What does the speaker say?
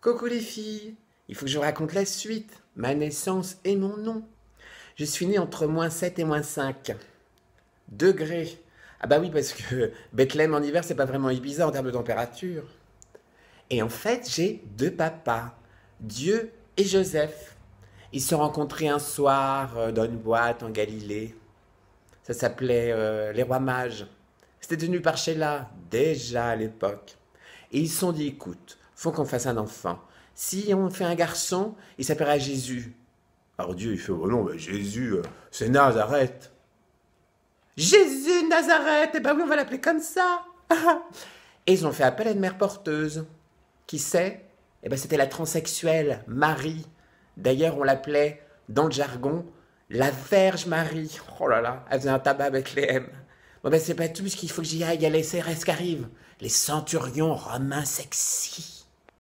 Coucou les filles, il faut que je vous raconte la suite, ma naissance et mon nom. Je suis né entre moins 7 et moins 5 degrés. Ah bah oui, parce que Bethléem en hiver, c'est pas vraiment Ibiza en termes de température. Et en fait, j'ai deux papas, Dieu et Joseph. Ils se sont rencontrés un soir euh, dans une boîte en Galilée. Ça s'appelait euh, Les Rois Mages. C'était tenu par Sheila, déjà à l'époque. Et ils se sont dit, écoute, faut qu'on fasse un enfant. Si on fait un garçon, il s'appellera Jésus. Alors Dieu, il fait, oh non, Jésus, euh, c'est Nazareth. Jésus Nazareth, eh ben oui, on va l'appeler comme ça. et ils ont fait appel à une mère porteuse. Qui sait Eh ben c'était la transsexuelle, Marie. D'ailleurs, on l'appelait, dans le jargon, la Vierge Marie. Oh là là, elle faisait un tabac avec les M. Bon ben c'est pas tout, qu'il faut que j'y aille, il y a les CRS qui arrivent. Les centurions romains sexy.